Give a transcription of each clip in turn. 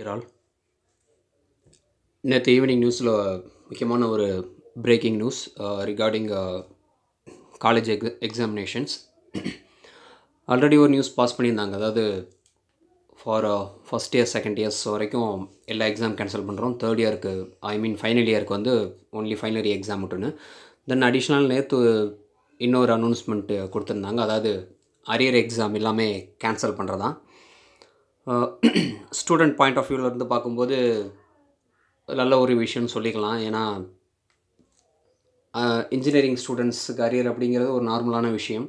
இரால் நேற்று ஈவினிங் நியூஸில் முக்கியமான ஒரு பிரேக்கிங் நியூஸ் ரிகார்டிங் காலேஜ் எக் எக்ஸாமினேஷன்ஸ் ஆல்ரெடி ஒரு நியூஸ் பாஸ் பண்ணியிருந்தாங்க அதாவது for first year second years வரைக்கும் எல்லா எக்ஸாம் கேன்சல் பண்ணுறோம் தேர்ட் இயருக்கு ஐ மீன் ஃபைனல் இயருக்கு வந்து ஒன்லி ஃபைனல் இயர் எக்ஸாம் விட்டுன்னு தென் அடிஷ்னல் நேற்று இன்னொரு அனௌன்ஸ்மெண்ட்டு கொடுத்துருந்தாங்க அதாவது அரியர் எக்ஸாம் எல்லாமே கேன்சல் பண்ணுறதான் ஸ்டூடெண்ட் பாயிண்ட் ஆஃப் வியூவில் இருந்து பார்க்கும்போது நல்ல ஒரு விஷயம்னு சொல்லிக்கலாம் ஏன்னா இன்ஜினியரிங் ஸ்டூடெண்ட்ஸ் கரியர் அப்படிங்கிறது ஒரு நார்மலான விஷயம்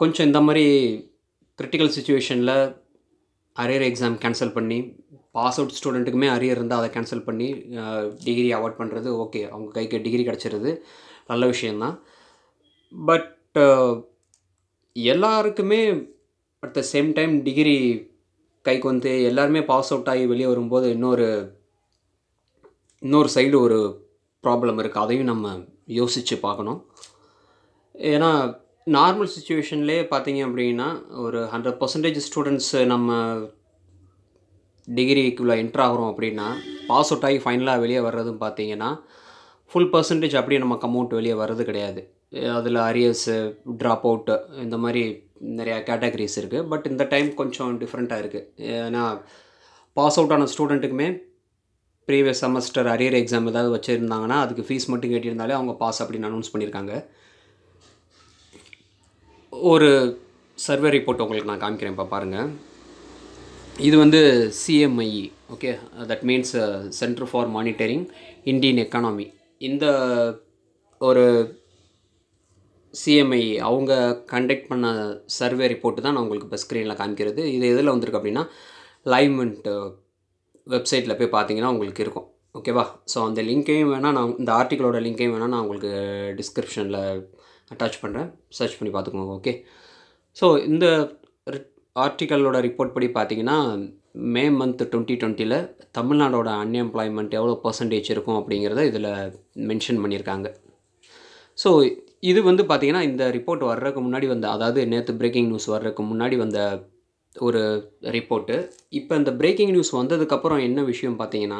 கொஞ்சம் இந்த மாதிரி கிரிட்டிக்கல் சுச்சுவேஷனில் அரியர் எக்ஸாம் கேன்சல் பண்ணி பாஸ் அவுட் ஸ்டூடெண்ட்டுக்குமே அரியர் இருந்தால் அதை கேன்சல் பண்ணி டிகிரி அவாய்ட் பண்ணுறது ஓகே அவங்க கைக்கு டிகிரி கிடச்சிருது நல்ல விஷயந்தான் பட் எல்லாருக்குமே at the same time degree கைக்கு வந்து எல்லாருமே பாஸ் அவுட் ஆகி வெளியே வரும்போது இன்னொரு இன்னொரு சைடு ஒரு ப்ராப்ளம் இருக்குது அதையும் நம்ம யோசித்து பார்க்கணும் ஏன்னா நார்மல் சுச்சுவேஷன்லேயே பார்த்தீங்க அப்படின்னா ஒரு ஹண்ட்ரட் பர்சன்டேஜ் ஸ்டூடெண்ட்ஸு நம்ம டிகிரிக்குள்ளே என்ட்ரு ஆகிறோம் அப்படின்னா பாஸ் அவுட் ஆகி ஃபைனலாக வெளியே வர்றதும் பார்த்தீங்கன்னா ஃபுல் பர்சன்டேஜ் அப்படியே நம்ம அவுட் வெளியே வர்றது கிடையாது அதில் அரியர்ஸு ட்ராப் அவுட்டு இந்த மாதிரி நிறையா கேட்டகரிஸ் இருக்குது பட் இந்த டைம் கொஞ்சம் டிஃப்ரெண்ட்டாக இருக்குது ஏன்னா பாஸ் அவுட் ஆன ஸ்டூடெண்ட்டுக்குமே ப்ரீவியஸ் செமஸ்டர் அரியர் எக்ஸாம் ஏதாவது வச்சுருந்தாங்கன்னா அதுக்கு ஃபீஸ் மட்டும் கேட்டிருந்தாலே அவங்க பாஸ் அப்படின்னு அனௌன்ஸ் பண்ணியிருக்காங்க ஒரு சர்வே ரிப்போர்ட் உங்களுக்கு நான் காமிக்கிறேன் இப்போ பாருங்கள் இது வந்து CMIE okay that means centre for monitoring Indian economy இந்த ஒரு சிஎம்ஐ அவங்க கண்டக்ட் பண்ண சர்வே ரிப்போர்ட்டு தான் நான் உங்களுக்கு இப்போ ஸ்க்ரீனில் காமிக்கிறது இது எதில் வந்திருக்கு அப்படின்னா லைவ்மெண்ட் வெப்சைட்டில் போய் பார்த்தீங்கன்னா உங்களுக்கு இருக்கும் ஓகேவா ஸோ அந்த லிங்க்கையும் வேணால் நான் இந்த ஆர்டிக்கலோட லிங்க்கையும் வேணால் நான் உங்களுக்கு டிஸ்கிரிப்ஷனில் அட்டாச் பண்ணுறேன் சர்ச் பண்ணி பார்த்துக்கோங்க ஓகே ஸோ இந்த ஆர்டிக்கலோட ரிப்போர்ட் படி பார்த்தீங்கன்னா மே மந்த் டுவெண்ட்டி டுவெண்ட்டியில் தமிழ்நாடோட அன்எம்ப்ளாய்மெண்ட் எவ்வளோ பர்சன்டேஜ் இருக்கும் அப்படிங்கிறத இதில் மென்ஷன் பண்ணியிருக்காங்க ஸோ இது வந்து பார்த்திங்கன்னா இந்த ரிப்போர்ட் வர்றதுக்கு முன்னாடி வந்த அதாவது நேற்று பிரேக்கிங் நியூஸ் வர்றதுக்கு முன்னாடி வந்த ஒரு ரிப்போர்ட்டு இப்போ இந்த பிரேக்கிங் நியூஸ் வந்ததுக்கப்புறம் என்ன விஷயம் பார்த்தீங்கன்னா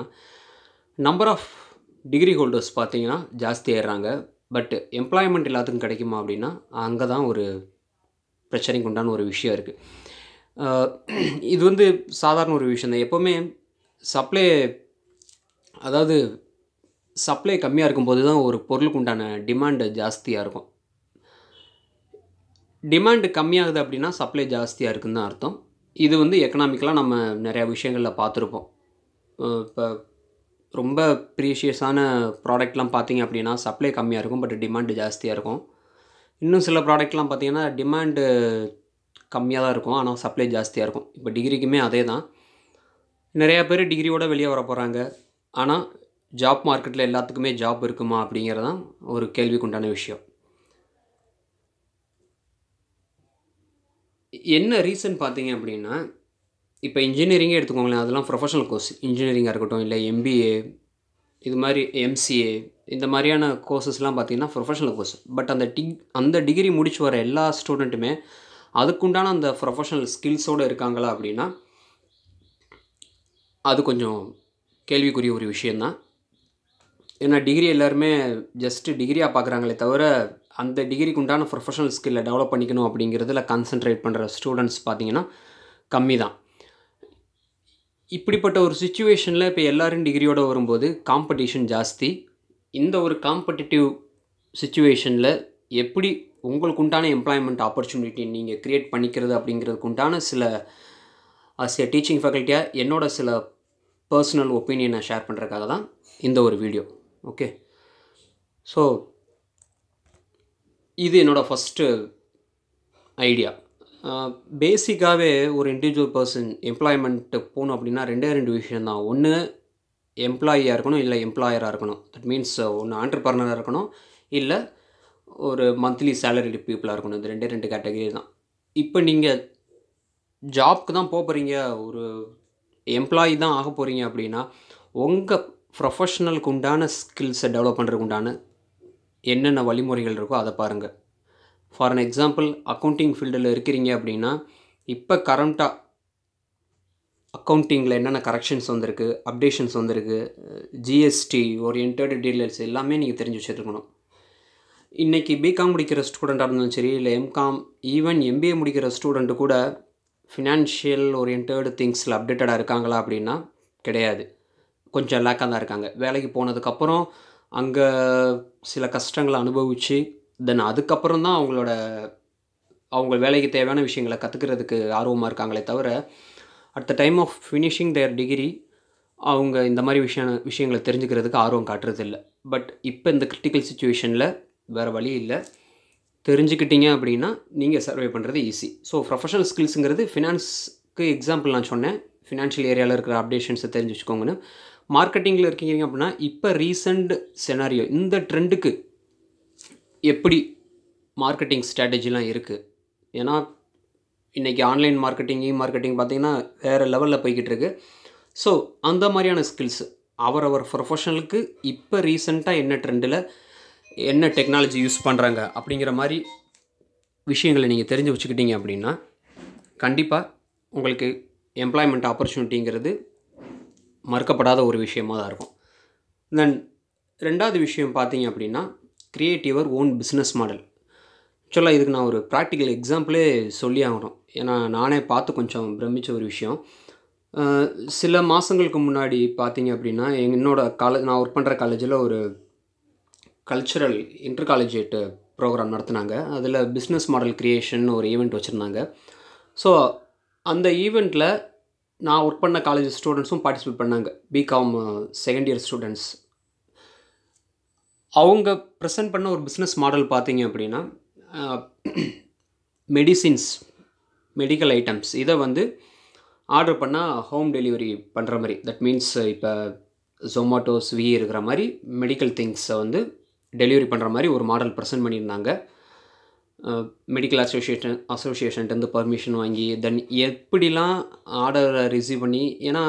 நம்பர் ஆஃப் டிகிரி ஹோல்டர்ஸ் பார்த்தீங்கன்னா ஜாஸ்தி ஏறுறாங்க பட் எம்ப்ளாய்மெண்ட் எல்லாத்துக்கும் கிடைக்குமா அப்படின்னா அங்கே தான் ஒரு பிரச்சனைக்கு உண்டான ஒரு விஷயம் இருக்குது இது வந்து சாதாரண ஒரு விஷயம் தான் எப்போவுமே சப்ளை அதாவது சப்ளை கம்மியாக இருக்கும்போது தான் ஒரு பொருளுக்கு உண்டான டிமாண்டு ஜாஸ்தியாக இருக்கும் டிமாண்டு கம்மியாகுது அப்படின்னா சப்ளை ஜாஸ்தியாக இருக்குதுன்னு தான் அர்த்தம் இது வந்து எக்கனாமிக்கலாக நம்ம நிறையா விஷயங்களில் பார்த்துருப்போம் இப்போ ரொம்ப ப்ரீஷியஸான ப்ராடக்ட்லாம் பார்த்திங்க அப்படின்னா சப்ளை கம்மியாக இருக்கும் பட் டிமாண்டு ஜாஸ்தியாக இருக்கும் இன்னும் சில ப்ராடக்ட்லாம் பார்த்திங்கன்னா டிமாண்டு கம்மியாக தான் இருக்கும் ஆனால் சப்ளை ஜாஸ்தியாக இருக்கும் இப்போ டிகிரிக்குமே அதே தான் நிறையா பேர் டிகிரியோடு வெளியே வர போகிறாங்க ஆனால் ஜாப் மார்க்கெட்டில் எல்லாத்துக்குமே ஜாப் இருக்குமா அப்படிங்கிறதான் ஒரு கேள்விக்குண்டான விஷயம் என்ன ரீசன் பார்த்தீங்க அப்படின்னா இப்போ இன்ஜினியரிங்கே எடுத்துக்கோங்களேன் அதெல்லாம் ப்ரொஃபஷனல் கோர்ஸ் இன்ஜினியரிங்காக இருக்கட்டும் இல்லை எம்பிஏ இது மாதிரி எம்சிஏ இந்த மாதிரியான கோர்சஸ்லாம் பார்த்திங்கன்னா ப்ரொஃபஷனல் கோர்ஸ் பட் அந்த டி அந்த டிகிரி முடிச்சு வர எல்லா ஸ்டூடெண்ட்டுமே அதுக்குண்டான அந்த ப்ரொஃபஷனல் ஸ்கில்ஸோடு இருக்காங்களா அப்படின்னா அது கொஞ்சம் கேள்விக்குரிய ஒரு விஷயந்தான் ஏன்னா டிகிரி எல்லாருமே ஜஸ்ட்டு டிகிரியாக பார்க்குறாங்களே தவிர அந்த டிகிரிக்கு உண்டான ப்ரொஃபஷனல் ஸ்கில்லை டெவலப் பண்ணிக்கணும் அப்படிங்கிறதுல கான்சென்ட்ரேட் பண்ணுற ஸ்டூடெண்ட்ஸ் பார்த்திங்கன்னா கம்மி தான் இப்படிப்பட்ட ஒரு சுச்சுவேஷனில் இப்போ எல்லோரும் டிகிரியோடு வரும்போது காம்படிஷன் ஜாஸ்தி இந்த ஒரு காம்படிட்டிவ் சுச்சுவேஷனில் எப்படி உங்களுக்கு உண்டான எம்ப்ளாய்மெண்ட் ஆப்பர்ச்சுனிட்டி நீங்கள் க்ரியேட் பண்ணிக்கிறது அப்படிங்கிறதுக்கு உண்டான சில ஏ டீச்சிங் ஃபேக்கல்ட்டியாக என்னோடய சில பர்சனல் ஒப்பீனியனை ஷேர் பண்ணுறதுக்காக தான் இந்த ஒரு வீடியோ ஓகே ஸோ இது என்னோடய ஃபஸ்ட்டு ஐடியா பேசிக்காகவே ஒரு இண்டிவிஜுவல் பர்சன் எம்ப்ளாய்மெண்ட்டு போகணும் அப்படின்னா ரெண்டே ரெண்டு விஷயம் தான் ஒன்று எம்ப்ளாயியாக இருக்கணும் இல்லை எம்ப்ளாயராக இருக்கணும் தட் மீன்ஸ் ஒன்று ஆண்டர்பர்னராக இருக்கணும் இல்லை ஒரு மந்த்லி சேலரிடு பீப்புளாக இருக்கணும் இந்த ரெண்டே ரெண்டு கேட்டகரி தான் இப்போ நீங்கள் ஜாப்க்கு தான் போக போகிறீங்க ஒரு எம்ப்ளாயி தான் ஆக போகிறீங்க அப்படின்னா உங்கள் ப்ரொஃபஷ்னலுக்கு உண்டான ஸ்கில்ஸை டெவலப் பண்ணுறதுக்கு உண்டான என்னென்ன வழிமுறைகள் இருக்கோ அதை பாருங்கள் ஃபார் அன் எக்ஸாம்பிள் அக்கௌண்டிங் ஃபீல்டில் இருக்கிறீங்க அப்படின்னா இப்போ கரண்ட்டாக அக்கௌண்டிங்கில் என்னென்ன கரெக்ஷன்ஸ் வந்திருக்கு அப்டேஷன்ஸ் வந்திருக்கு ஜிஎஸ்டி ஓரியன்டட் டீலர்ஸ் எல்லாமே நீங்கள் தெரிஞ்சு வச்சுருக்கணும் இன்றைக்கி பிகாம் முடிக்கிற ஸ்டூடெண்ட்டாக இருந்தாலும் சரி இல்லை எம்காம் ஈவன் எம்பிஏ முடிக்கிற ஸ்டூடெண்ட்டு கூட ஃபினான்ஷியல் ஓரியன்ட் திங்ஸில் அப்டேட்டடாக இருக்காங்களா அப்படின்னா கிடையாது கொஞ்சம் லேக்காக தான் இருக்காங்க வேலைக்கு போனதுக்கப்புறம் அங்கே சில கஷ்டங்களை அனுபவித்து தென் அதுக்கப்புறம் தான் அவங்களோட அவங்க வேலைக்கு தேவையான விஷயங்களை கற்றுக்கிறதுக்கு ஆர்வமாக இருக்காங்களே தவிர at the time of finishing their degree அவங்க இந்த மாதிரி விஷய விஷயங்களை தெரிஞ்சுக்கிறதுக்கு ஆர்வம் காட்டுறதில்ல பட் இப்போ இந்த கிரிட்டிக்கல் சுச்சுவேஷனில் வேறு வழி இல்லை தெரிஞ்சுக்கிட்டீங்க அப்படின்னா நீங்கள் சர்வே பண்ணுறது ஈஸி ஸோ ப்ரொஃபஷனல் ஸ்கில்ஸுங்கிறது ஃபினான்ஸ்க்கு எக்ஸாம்பிள் நான் சொன்னேன் ஃபினான்ஷியல் ஏரியாவில் இருக்கிற அப்டேஷன்ஸை தெரிஞ்சு வச்சுக்கோங்கன்னு மார்க்கெட்டிங்கில் இருக்கீங்க அப்படின்னா இப்போ ரீசண்ட் செனாரியோ இந்த ட்ரெண்டுக்கு எப்படி மார்க்கெட்டிங் ஸ்ட்ராட்டஜிலாம் இருக்குது ஏன்னா இன்றைக்கி ஆன்லைன் மார்க்கெட்டிங் மார்க்கெட்டிங் பார்த்திங்கன்னா வேறு லெவலில் போய்கிட்டு இருக்குது ஸோ அந்த மாதிரியான ஸ்கில்ஸ் அவர் அவர் ப்ரொஃபஷனலுக்கு இப்போ ரீசண்ட்டாக என்ன ட்ரெண்டில் என்ன டெக்னாலஜி யூஸ் பண்ணுறாங்க அப்படிங்கிற மாதிரி விஷயங்களை நீங்கள் தெரிஞ்சு வச்சுக்கிட்டீங்க அப்படின்னா கண்டிப்பாக உங்களுக்கு எம்ப்ளாய்மெண்ட் ஆப்பர்ச்சுனிட்டிங்கிறது மறுக்கப்படாத ஒரு விஷயமாக தான் இருக்கும் தென் ரெண்டாவது விஷயம் பார்த்தீங்க அப்படின்னா க்ரியேட்டிவர் ஓன் பிஸ்னஸ் மாடல் ஆக்சுவலாக இதுக்கு நான் ஒரு ப்ராக்டிக்கல் எக்ஸாம்பிளே சொல்லி ஆகணும் ஏன்னா நானே பார்த்து கொஞ்சம் பிரமித்த ஒரு விஷயம் சில மாதங்களுக்கு முன்னாடி பார்த்தீங்க அப்படின்னா என்னோடய காலேஜ் நான் ஒர்க் பண்ணுற காலேஜில் ஒரு கல்ச்சுரல் இன்டர் காலேஜேட்டு ப்ரோக்ராம் நடத்துனாங்க அதில் பிஸ்னஸ் மாடல் க்ரியேஷன் ஒரு ஈவெண்ட் வச்சுருந்தாங்க ஸோ அந்த ஈவெண்ட்டில் நான் ஒர்க் பண்ண காலேஜ் ஸ்டூடெண்ட்ஸும் பார்ட்டிசிபேட் பண்ணாங்க பிகாம் செகண்ட் இயர் ஸ்டூடெண்ட்ஸ் அவங்க ப்ரெசென்ட் பண்ண ஒரு பிஸ்னஸ் மாடல் பார்த்தீங்க அப்படின்னா மெடிசின்ஸ் மெடிக்கல் ஐட்டம்ஸ் இதை வந்து ஆர்டர் பண்ணால் ஹோம் டெலிவரி பண்ணுற மாதிரி தட் மீன்ஸ் இப்போ ஜொமேட்டோ ஸ்விகி இருக்கிற மாதிரி மெடிக்கல் திங்ஸை வந்து டெலிவரி பண்ணுற மாதிரி ஒரு மாடல் ப்ரெசென்ட் பண்ணியிருந்தாங்க மெடிக்கல் அசோசியேஷன் அசோசியேஷன்ட்டேருந்து பர்மிஷன் வாங்கி தென் எப்படிலாம் ஆர்டரை ரிசீவ் பண்ணி ஏன்னா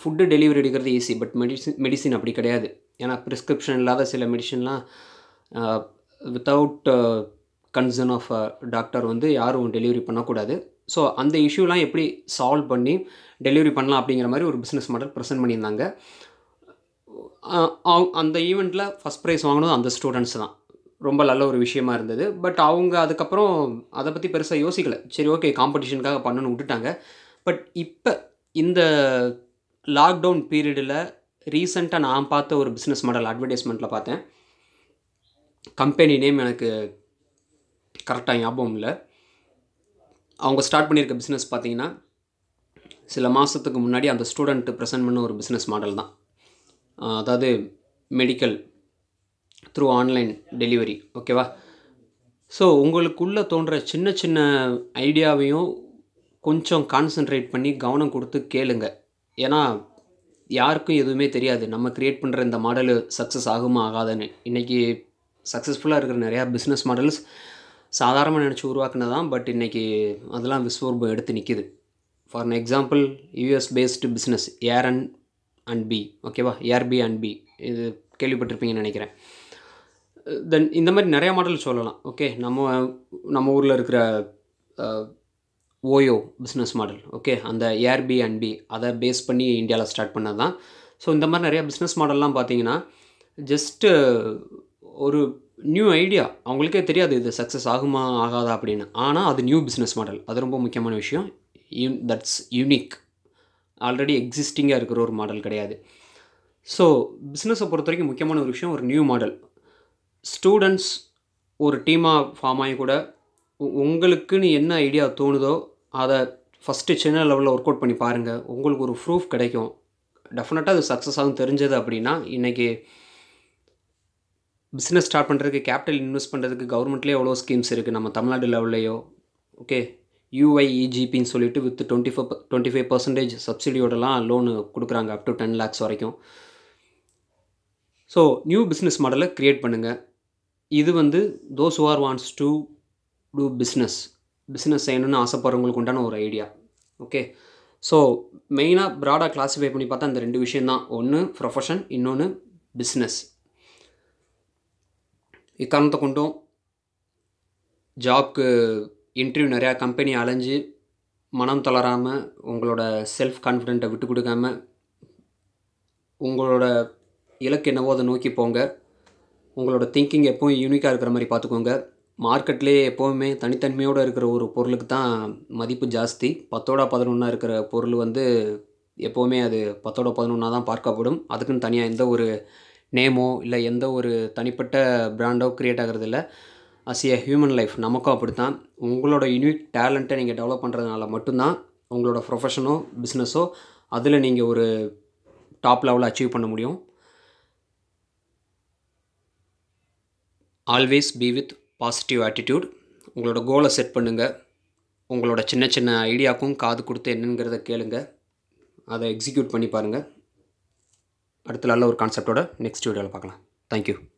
ஃபுட்டு டெலிவரி எடுக்கிறது ஈஸி பட் மெடிசின் மெடிசின் அப்படி கிடையாது ஏன்னா ப்ரிஸ்கிரிப்ஷன் இல்லாத சில மெடிசன்லாம் வித்தவுட் கன்சர்ன் ஆஃப் டாக்டர் வந்து யாரும் டெலிவரி பண்ணக்கூடாது ஸோ அந்த இஷ்யூலாம் எப்படி சால்வ் பண்ணி டெலிவரி பண்ணலாம் அப்படிங்கிற மாதிரி ஒரு பிஸ்னஸ் மாடல் ப்ரெசென்ட் பண்ணியிருந்தாங்க அந்த ஈவெண்ட்டில் ஃபஸ்ட் ப்ரைஸ் வாங்கினது அந்த ஸ்டூடெண்ட்ஸ் தான் ரொம்ப நல்ல ஒரு விஷயமா இருந்தது பட் அவங்க அதுக்கப்புறம் அதை பற்றி பெருசாக யோசிக்கலை சரி ஓகே காம்படிஷனுக்காக பண்ணணும்னு விட்டுட்டாங்க பட் இப்போ இந்த லாக்டவுன் பீரியடில் ரீசண்டாக நான் பார்த்த ஒரு பிஸ்னஸ் மாடல் அட்வர்டைஸ்மெண்ட்டில் பார்த்தேன் கம்பெனி நேம் எனக்கு கரெக்டாக ஞாபகம் இல்லை அவங்க ஸ்டார்ட் பண்ணியிருக்க பிஸ்னஸ் பார்த்தீங்கன்னா சில மாதத்துக்கு முன்னாடி அந்த ஸ்டூடெண்ட்டு ப்ரெசென்ட் பண்ண ஒரு பிஸ்னஸ் மாடல் தான் அதாவது மெடிக்கல் த்ரூ ஆன்லைன் டெலிவரி ஓகேவா ஸோ உங்களுக்குள்ளே தோன்ற சின்ன சின்ன ஐடியாவையும் கொஞ்சம் கான்சென்ட்ரேட் பண்ணி கவனம் கொடுத்து கேளுங்க ஏன்னா யாருக்கும் எதுவுமே தெரியாது நம்ம க்ரியேட் பண்ணுற இந்த மாடல் சக்ஸஸ் ஆகுமா ஆகாதுன்னு இன்றைக்கி சக்ஸஸ்ஃபுல்லாக இருக்கிற நிறையா பிஸ்னஸ் மாடல்ஸ் சாதாரணமாக நினச்சி உருவாக்குனது தான் பட் இன்றைக்கி அதெல்லாம் விஸ்வரூபம் எடுத்து நிற்கிது for an example US based business Airbnb ஓகேவா ஏர் பி அண்ட் பி இது கேள்விப்பட்டிருப்பீங்கன்னு நினைக்கிறேன் தென் இந்த மாதிரி நிறையா மாடல் சொல்லலாம் ஓகே நம்ம நம்ம ஊரில் இருக்கிற ஓயோ பிஸ்னஸ் மாடல் ஓகே அந்த ஏர்பி அண்ட் பி அதை பேஸ் பண்ணி இந்தியாவில் ஸ்டார்ட் பண்ணது தான் ஸோ இந்த மாதிரி நிறையா பிஸ்னஸ் மாடல்லாம் பார்த்தீங்கன்னா ஜஸ்ட்டு ஒரு நியூ ஐடியா அவங்களுக்கே தெரியாது இது சக்ஸஸ் ஆகுமா ஆகாதா அப்படின்னு ஆனால் அது நியூ பிஸ்னஸ் மாடல் அது ரொம்ப முக்கியமான விஷயம் தட்ஸ் யூனிக் ஆல்ரெடி எக்ஸிஸ்டிங்காக இருக்கிற ஒரு மாடல் கிடையாது ஸோ பிஸ்னஸை பொறுத்த வரைக்கும் முக்கியமான ஒரு விஷயம் ஒரு நியூ மாடல் ஸ்டூடெண்ட்ஸ் ஒரு டீமாக ஃபார்ம் ஆகி கூட உங்களுக்குன்னு என்ன ஐடியா தோணுதோ அதை ஃபஸ்ட்டு சின்ன லெவலில் ஒர்க் அவுட் பண்ணி பாருங்கள் உங்களுக்கு ஒரு ப்ரூஃப் கிடைக்கும் டெஃபினட்டாக அது சக்ஸஸ் ஆகும் தெரிஞ்சது அப்படின்னா இன்றைக்கி பிஸ்னஸ் ஸ்டார்ட் பண்ணுறதுக்கு கேபிட்டல் இன்வெஸ்ட் பண்ணுறதுக்கு கவர்மெண்ட்லேயே எவ்வளோ ஸ்கீம்ஸ் இருக்குது நம்ம தமிழ்நாடு லெவல்லையோ ஓகே யூஐஇஜிபின்னு சொல்லிட்டு with twenty four twenty five percentage சப்சிடியோடலாம் லோனு கொடுக்குறாங்க அப் டு டென் லேக்ஸ் வரைக்கும் ஸோ நியூ பிஸ்னஸ் மாடலை க்ரியேட் பண்ணுங்கள் இது வந்து those are wants to do business business செய்யணும்னு ஆசைப்படுறவங்களுக்கு உண்டான ஒரு ஐடியா ஓகே ஸோ மெயினாக ப்ராடாக கிளாஸிஃபை பண்ணி பார்த்தா அந்த ரெண்டு விஷயந்தான் ஒன்று ப்ரொஃபஷன் இன்னொன்று பிஸ்னஸ் இக்காரணத்தை கொண்டும் ஜாப்க்கு இன்டர்வியூ நிறையா கம்பெனி அலைஞ்சு மனம் தளராமல் உங்களோட செல்ஃப் கான்ஃபிடென்ட்டை விட்டு கொடுக்காமல் உங்களோட இலக்கு என்னவோ அதை நோக்கி போங்க உங்களோட திங்கிங் எப்போவும் யூனிக்காக இருக்கிற மாதிரி பார்த்துக்கோங்க மார்க்கெட்லேயே எப்போவுமே தனித்தன்மையோடு இருக்கிற ஒரு பொருளுக்கு தான் மதிப்பு ஜாஸ்தி பத்தோட பதினொன்றா இருக்கிற பொருள் வந்து எப்போவுமே அது பத்தோட பதினொன்னாக தான் பார்க்கப்படும் அதுக்குன்னு தனியாக எந்த ஒரு நேமோ இல்லை எந்த ஒரு தனிப்பட்ட பிராண்டோ க்ரியேட் ஆகிறது இல்லை அஸ் ஏ ஹியூமன் லைஃப் நமக்கும் அப்படி தான் உங்களோட யூனிக் டேலண்ட்டை நீங்கள் டெவலப் பண்ணுறதுனால மட்டும்தான் உங்களோட ப்ரொஃபஷனோ பிஸ்னஸோ அதில் நீங்கள் ஒரு டாப் லெவலில் அச்சீவ் பண்ண முடியும் always be with positive attitude உங்களோட கோலை செட் பண்ணுங்கள் உங்களோட சின்ன சின்ன ஐடியாவுக்கும் காது கொடுத்து என்னங்கிறத கேளுங்க அதை எக்ஸிக்யூட் பண்ணி பாருங்கள் அடுத்த நல்ல ஒரு கான்செப்டோட நெக்ஸ்ட் வீடியோவில் பார்க்கலாம் தேங்க்யூ